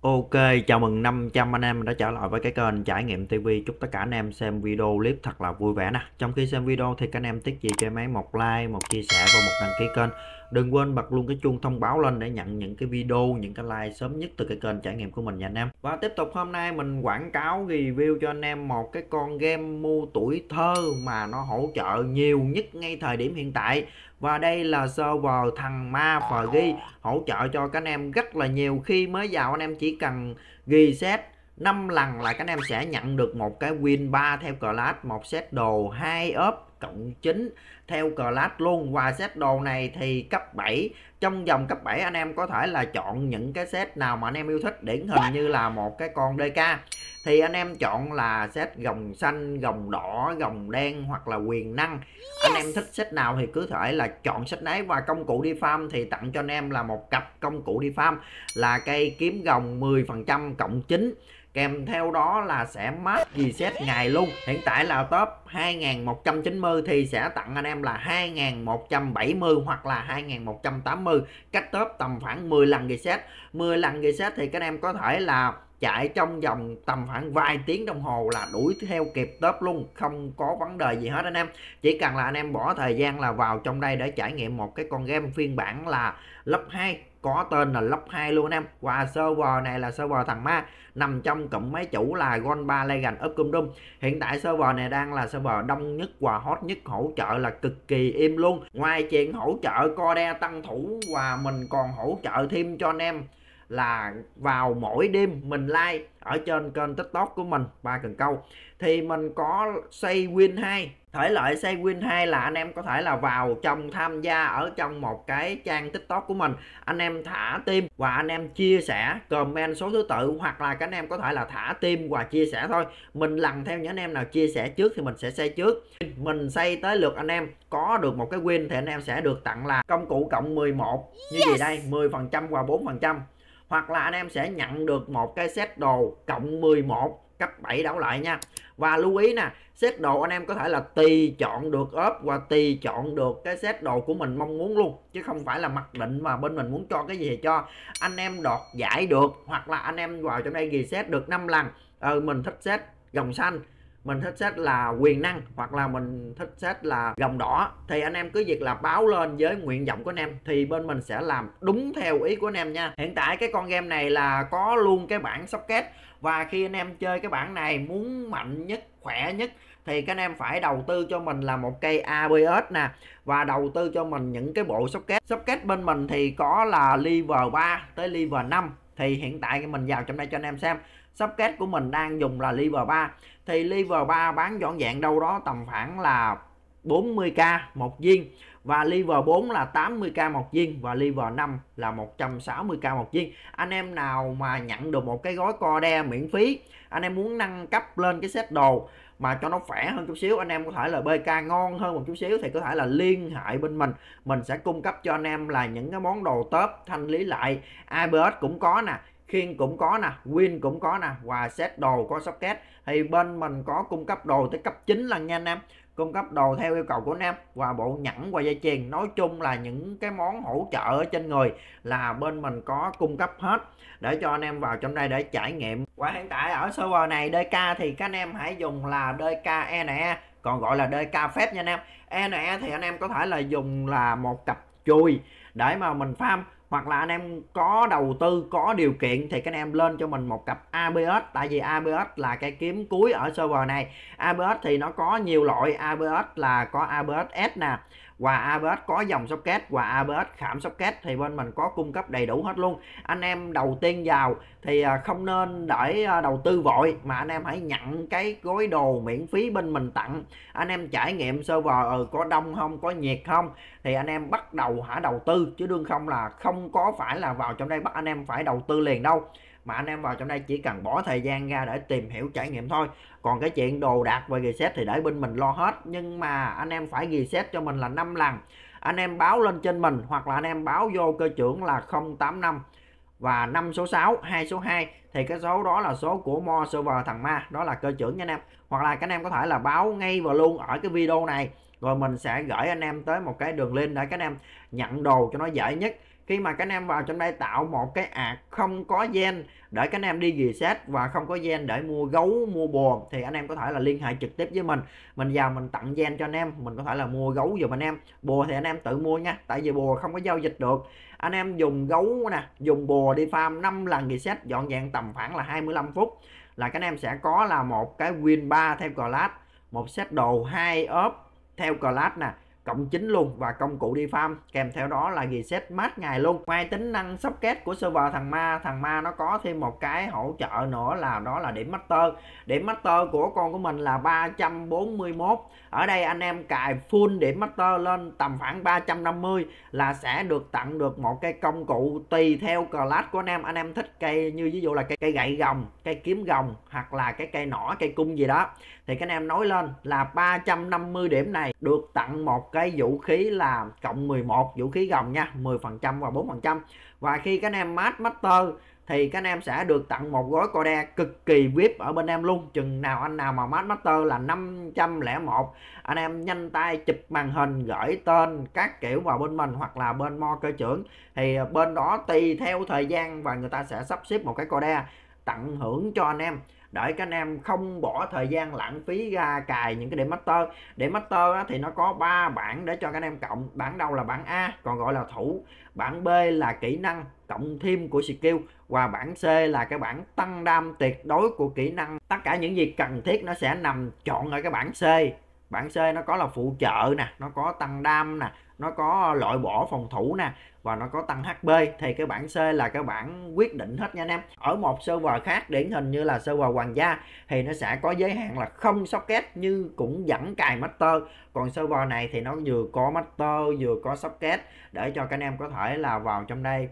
Ok, chào mừng 500 anh em đã trở lại với cái kênh trải nghiệm TV Chúc tất cả anh em xem video clip thật là vui vẻ nè Trong khi xem video thì các anh em tiếc gì cho em ấy một like, một chia sẻ và một đăng ký kênh đừng quên bật luôn cái chuông thông báo lên để nhận những cái video những cái like sớm nhất từ cái kênh trải nghiệm của mình nha anh em và tiếp tục hôm nay mình quảng cáo review cho anh em một cái con game mua tuổi thơ mà nó hỗ trợ nhiều nhất ngay thời điểm hiện tại và đây là server thằng ma phờ ghi hỗ trợ cho các anh em rất là nhiều khi mới vào anh em chỉ cần ghi xét 5 lần là các anh em sẽ nhận được một cái win 3 theo class, một set đồ, hai up cộng 9 theo class luôn và set đồ này thì cấp 7 trong dòng cấp 7 anh em có thể là chọn những cái set nào mà anh em yêu thích điển hình như là một cái con DK thì anh em chọn là set gồng xanh gồng đỏ gồng đen hoặc là quyền năng yes. anh em thích set nào thì cứ thể là chọn set đấy và công cụ đi farm thì tặng cho anh em là một cặp công cụ đi farm là cây kiếm gồng 10% cộng 9 kèm theo đó là sẽ mát reset ngày luôn hiện tại là top 2190 70 thì sẽ tặng anh em là 2170 hoặc là 2180 cách top tầm khoảng 10 lần reset 10 lần reset thì các anh em có thể là chạy trong vòng tầm khoảng vài tiếng đồng hồ là đuổi theo kịp top luôn không có vấn đề gì hết anh em chỉ cần là anh em bỏ thời gian là vào trong đây để trải nghiệm một cái con game phiên bản là lớp 2 có tên là lớp 2 luôn anh em và server này là server thằng ma nằm trong cụm máy chủ là Gon 3 Legend of Kingdom hiện tại server này đang là server đông nhất và hot nhất hỗ trợ là cực kỳ im luôn ngoài chuyện hỗ trợ co đe tăng thủ và mình còn hỗ trợ thêm cho anh em là vào mỗi đêm mình like ở trên kênh tiktok của mình ba cần câu thì mình có xây win 2 thể loại xây win 2 là anh em có thể là vào trong tham gia ở trong một cái trang tiktok của mình anh em thả tim và anh em chia sẻ comment số thứ tự hoặc là các anh em có thể là thả tim và chia sẻ thôi mình lần theo những anh em nào chia sẻ trước thì mình sẽ xây trước mình xây tới lượt anh em có được một cái win thì anh em sẽ được tặng là công cụ cộng 11 như yes. gì đây 10 phần trăm và 4 phần trăm hoặc là anh em sẽ nhận được một cái set đồ cộng 11 cấp 7 đảo lại nha và lưu ý nè set đồ anh em có thể là tùy chọn được ốp và tùy chọn được cái set đồ của mình mong muốn luôn chứ không phải là mặc định mà bên mình muốn cho cái gì cho anh em đọt giải được hoặc là anh em vào trong đây ghi set được 5 lần ờ, mình thích set dòng xanh mình thích sách là quyền năng hoặc là mình thích sách là gồng đỏ thì anh em cứ việc là báo lên với nguyện vọng của anh em thì bên mình sẽ làm đúng theo ý của anh em nha hiện tại cái con game này là có luôn cái bảng socket và khi anh em chơi cái bản này muốn mạnh nhất khỏe nhất thì các anh em phải đầu tư cho mình là một cây ABS nè và đầu tư cho mình những cái bộ socket socket bên mình thì có là level 3 tới level 5 thì hiện tại mình vào trong đây cho anh em xem sắp kết của mình đang dùng là level 3 thì level 3 bán dọn dạng đâu đó tầm khoảng là 40k một viên và level 4 là 80k một viên và level 5 là 160k một viên. Anh em nào mà nhận được một cái gói co đe miễn phí, anh em muốn nâng cấp lên cái set đồ mà cho nó khỏe hơn chút xíu, anh em có thể là BK ngon hơn một chút xíu thì có thể là liên hệ bên mình. Mình sẽ cung cấp cho anh em là những cái món đồ tớp thanh lý lại. ABS cũng có nè, khiên cũng có nè win cũng có nè và set đồ có socket thì bên mình có cung cấp đồ tới cấp 9 lần nha anh em cung cấp đồ theo yêu cầu của em và bộ nhẫn và dây chuyền nói chung là những cái món hỗ trợ ở trên người là bên mình có cung cấp hết để cho anh em vào trong đây để trải nghiệm và hiện tại ở server này DK thì các anh em hãy dùng là dk DKNE e. còn gọi là DK phép nha anh em NE e thì anh em có thể là dùng là một cặp chùi để mà mình farm hoặc là anh em có đầu tư có điều kiện thì các anh em lên cho mình một cặp ABS tại vì ABS là cái kiếm cuối ở server này ABS thì nó có nhiều loại ABS là có ABS S nè và ABS có dòng socket và ABS khảm socket thì bên mình có cung cấp đầy đủ hết luôn anh em đầu tiên vào thì à, không nên để à, đầu tư vội mà anh em hãy nhận cái gói đồ miễn phí bên mình tặng anh em trải nghiệm server ừ, có đông không có nhiệt không thì anh em bắt đầu hả đầu tư chứ đương không là không có phải là vào trong đây bắt anh em phải đầu tư liền đâu mà anh em vào trong đây chỉ cần bỏ thời gian ra để tìm hiểu trải nghiệm thôi còn cái chuyện đồ đạc và reset thì để bên mình lo hết nhưng mà anh em phải reset cho mình là 5 lần anh em báo lên trên mình hoặc là anh em báo vô cơ trưởng là 085 và 5 số 6, 2 số 2 thì cái số đó là số của Mo Server thằng Ma, đó là cơ trưởng nha anh em. Hoặc là các anh em có thể là báo ngay và luôn ở cái video này rồi mình sẽ gửi anh em tới một cái đường link để các anh em nhận đồ cho nó dễ nhất khi mà các anh em vào trong đây tạo một cái ạc không có gen để các anh em đi reset và không có gen để mua gấu mua bồn thì anh em có thể là liên hệ trực tiếp với mình mình vào mình tặng gen cho anh em mình có thể là mua gấu giùm anh em bùa thì anh em tự mua nha tại vì bùa không có giao dịch được anh em dùng gấu nè dùng bùa đi farm 5 lần reset dọn dẹn tầm khoảng là 25 phút là các anh em sẽ có là một cái win 3 theo class một set đồ hai ốp theo class nè cộng chính luôn và công cụ đi farm kèm theo đó là reset mát ngày luôn ngoài tính năng socket của server thằng ma thằng ma nó có thêm một cái hỗ trợ nữa là đó là điểm master điểm master của con của mình là 341 ở đây anh em cài full điểm master lên tầm khoảng 350 là sẽ được tặng được một cái công cụ tùy theo class của anh em anh em thích cây như ví dụ là cây, cây gậy gồng cây kiếm gồng hoặc là cái cây nỏ cây cung gì đó thì các anh em nói lên là 350 điểm này được tặng một cái vũ khí là cộng 11 vũ khí gồng nha 10% và 4% và khi các anh em match master thì các anh em sẽ được tặng một gói code cực kỳ vip ở bên em luôn chừng nào anh nào mà match master là 501 anh em nhanh tay chụp màn hình gửi tên các kiểu vào bên mình hoặc là bên mo cơ trưởng thì ờ, bên đó tùy theo thời gian và người ta sẽ sắp xếp một cái code tặng hưởng cho anh em đợi các anh em không bỏ thời gian lãng phí ra cài những cái điểm master điểm master á, thì nó có 3 bảng để cho các anh em cộng bảng đầu là bảng A còn gọi là thủ bảng B là kỹ năng cộng thêm của skill và bảng C là cái bảng tăng đam tuyệt đối của kỹ năng tất cả những gì cần thiết nó sẽ nằm chọn ở cái bảng C bảng C nó có là phụ trợ nè nó có tăng đam nè nó có ờ, loại bỏ phòng thủ nè và nó có tăng HP thì cái bảng C là cái bảng quyết định hết nha anh em ở một server khác điển hình như là server hoàng gia thì nó sẽ có giới hạn là không socket như cũng vẫn cài master còn server này thì nó vừa có master vừa có socket để cho các anh em có thể là vào trong đây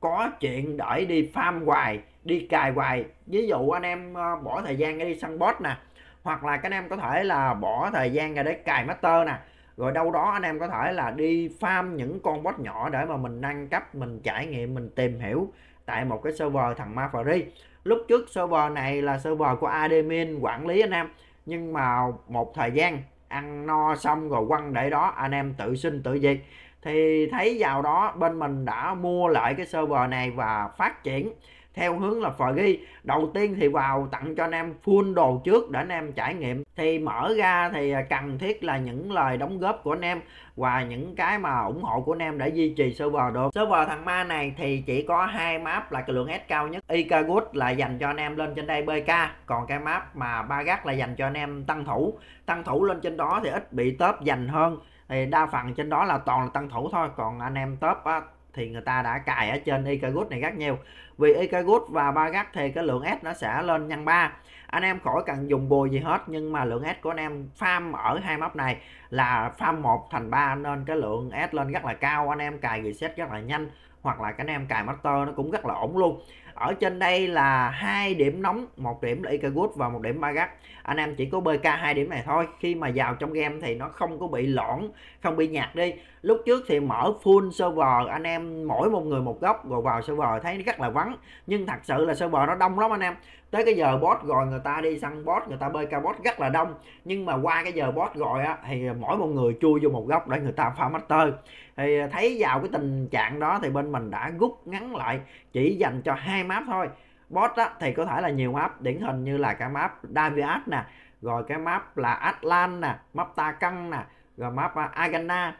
có chuyện để đi farm hoài đi cài hoài ví dụ anh em ờ, bỏ thời gian để đi săn boss nè hoặc là các anh em có thể là bỏ thời gian ra để cài master nè rồi đâu đó anh em có thể là đi farm những con bot nhỏ để mà mình nâng cấp mình trải nghiệm mình tìm hiểu tại một cái server thằng ma free lúc trước server này là server của admin quản lý anh em nhưng mà một thời gian ăn no xong rồi quăng để đó anh em tự sinh tự diệt thì thấy vào đó bên mình đã mua lại cái server này và phát triển theo hướng là ghi đầu tiên thì vào tặng cho anh em full đồ trước để anh em trải nghiệm thì mở ra thì à, cần thiết là những lời đóng góp của anh em và những cái mà ủng hộ của anh em để duy trì server được server thằng ma này thì chỉ có hai map là cái lượng S cao nhất Icarus là dành cho anh em lên trên đây BK còn cái map mà ba gác là dành cho anh em tăng thủ tăng thủ lên trên đó thì ít bị top dành hơn thì đa phần trên đó là toàn là tăng thủ thôi còn anh em top á, thì người ta đã cài ở trên Icarus này rất nhiều vì Icarus và ba gác thì cái lượng S nó sẽ lên nhân 3 anh em khỏi cần dùng bùi gì hết nhưng mà lượng S của anh em farm ở hai map này là farm 1 thành 3 nên cái lượng S lên rất là cao anh em cài reset rất là nhanh hoặc là cái em cài master nó cũng rất là ổn luôn ở trên đây là hai điểm nóng một điểm là Icarus và một điểm Bagat anh em chỉ có BK hai điểm này thôi khi mà vào trong game thì nó không có bị loãng không bị nhạt đi lúc trước thì mở full server anh em mỗi một người một góc rồi vào server thấy rất là vắng nhưng thật sự là server nó đông lắm anh em tới cái giờ bot gọi người ta đi săn bot người ta bơi ca bot rất là đông nhưng mà qua cái giờ bot gọi á thì mỗi một người chui vô một góc để người ta pha master thì thấy vào cái tình trạng đó thì bên mình đã rút ngắn lại chỉ dành cho hai map thôi bot á, thì có thể là nhiều map điển hình như là cái map David nè rồi cái map là Atlan nè map Ta Căng nè rồi map à, Agana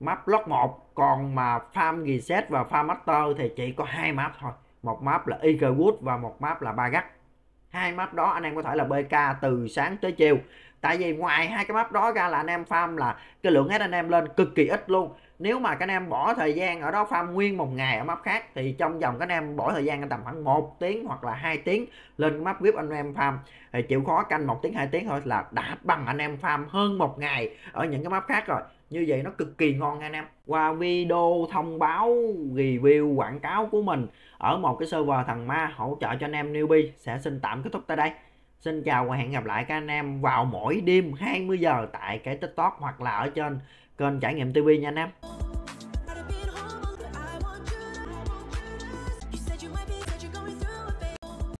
map Block 1 còn mà farm reset và farm master thì chỉ có hai map thôi một map là Eaglewood và một map là Bagat hai map đó anh em có thể là bk từ sáng tới chiều tại vì ngoài hai cái map đó ra là anh em farm là cái lượng hết anh em lên cực kỳ ít luôn nếu mà các anh em bỏ thời gian ở đó farm nguyên một ngày ở map khác thì trong vòng các anh em bỏ thời gian tầm khoảng 1 tiếng hoặc là 2 tiếng lên map grip anh em farm thì chịu khó canh một tiếng hai tiếng thôi là đã bằng anh em farm hơn một ngày ở những cái map khác rồi như vậy nó cực kỳ ngon anh em qua video thông báo review quảng cáo của mình ở một cái server thằng ma hỗ trợ cho anh em newbie sẽ xin tạm kết thúc tại đây xin chào và hẹn gặp lại các anh em vào mỗi đêm 20 giờ tại cái tiktok hoặc là ở trên kênh trải nghiệm tv nha anh em